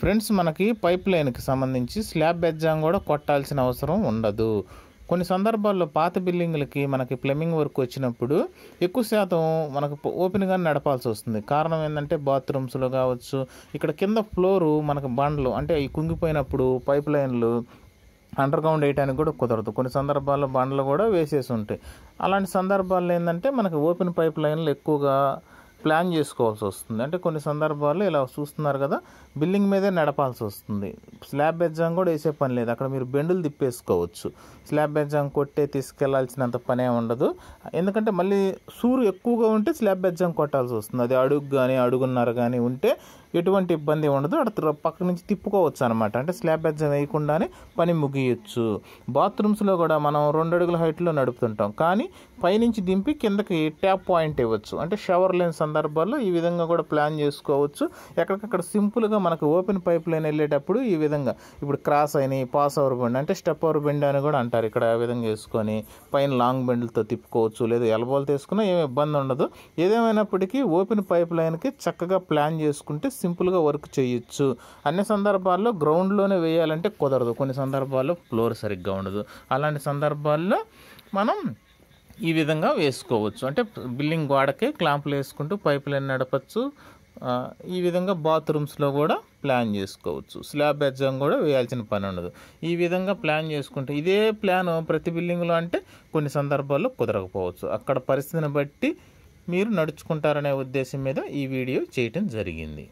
friends మనకి pipe లైన్కి సంబంధించి స్లాబ్ బెజ్జాం కూడా కొట్టాల్సిన అవసరం ఉండదు కొన్ని సందర్భాల్లో పాత బిల్డింగ్లకి మనకి ప్లమ్మింగ్ వర్క్ వచ్చినప్పుడు ఎక్కువ శాతం మనకు ఓపెన్గా నడపాల్సి వస్తుంది కారణం ఏంటంటే బాత్రూమ్స్లో కావచ్చు ఇక్కడ కింద ఫ్లోరు మనకు బండ్లు అంటే ఈ కుంగిపోయినప్పుడు పైప్ లైన్లు అండర్ గ్రౌండ్ వేయడానికి కూడా కుదరదు కొన్ని సందర్భాల్లో బండ్లు కూడా వేసేసి ఉంటాయి అలాంటి సందర్భాల్లో ఏంటంటే మనకి ఓపెన్ పైప్ లైన్లు ఎక్కువగా ప్లాన్ చేసుకోవాల్సి వస్తుంది అంటే కొన్ని సందర్భాల్లో ఇలా చూస్తున్నారు కదా బిల్డింగ్ మీదే నడపాల్సి వస్తుంది స్లాబ్ బెజ్జాం కూడా వేసే పని లేదు అక్కడ మీరు బెండులు తిప్పేసుకోవచ్చు స్లాబ్ బెజ్జాం కొట్టే తీసుకెళ్లాల్సినంత పనే ఉండదు ఎందుకంటే మళ్ళీ సూరు ఎక్కువగా ఉంటే స్లాబ్ బెజ్జాం కొట్టాల్సి వస్తుంది అది అడుగు కానీ అడుగున్నర కానీ ఉంటే ఎటువంటి ఇబ్బంది ఉండదు అక్కడ పక్క నుంచి తిప్పుకోవచ్చు అనమాట అంటే స్లాబ్ బెజ్జం వేయకుండానే పని ముగియచ్చు బాత్రూమ్స్లో కూడా మనం రెండు అడుగుల హైట్లో నడుపుతుంటాం కానీ పైనుంచి దింపి కిందకి ట్యాప్ పాయింట్ ఇవ్వచ్చు అంటే షవర్ లేని సందర్భాల్లో ఈ విధంగా కూడా ప్లాన్ చేసుకోవచ్చు ఎక్కడికక్కడ సింపుల్గా మనకు ఓపెన్ పైప్ లైన్ వెళ్ళేటప్పుడు ఈ విధంగా ఇప్పుడు క్రాస్ అయినాయి పాస్ ఓవర్ బెండ్ అంటే స్టెప్ ఓవర్ బెండ్ అని కూడా అంటారు ఇక్కడ ఆ విధంగా వేసుకొని పైన లాంగ్ బెండ్లతో తిప్పుకోవచ్చు లేదా ఎలబోలు తీసుకున్నా ఏమి ఇబ్బంది ఉండదు ఏదేమైనప్పటికీ ఓపెన్ పైప్ లైన్కి చక్కగా ప్లాన్ చేసుకుంటే సింపుల్గా వర్క్ చేయొచ్చు అన్ని సందర్భాల్లో గ్రౌండ్లోనే వేయాలంటే కుదరదు కొన్ని సందర్భాల్లో ఫ్లోర్ సరిగ్గా ఉండదు అలాంటి సందర్భాల్లో మనం ఈ విధంగా వేసుకోవచ్చు అంటే బిల్డింగ్ గోడకే క్లాంపులు వేసుకుంటూ లైన్ నడపచ్చు ఈ విధంగా బాత్రూమ్స్లో కూడా ప్లాన్ చేసుకోవచ్చు స్లాబ్ బెజ్జం కూడా వేయాల్సిన పని ఉండదు ఈ విధంగా ప్లాన్ చేసుకుంటే ఇదే ప్లాన్ ప్రతి బిల్డింగ్లో అంటే కొన్ని సందర్భాల్లో కుదరకపోవచ్చు అక్కడ పరిస్థితిని బట్టి మీరు నడుచుకుంటారనే ఉద్దేశం మీద ఈ వీడియో చేయటం జరిగింది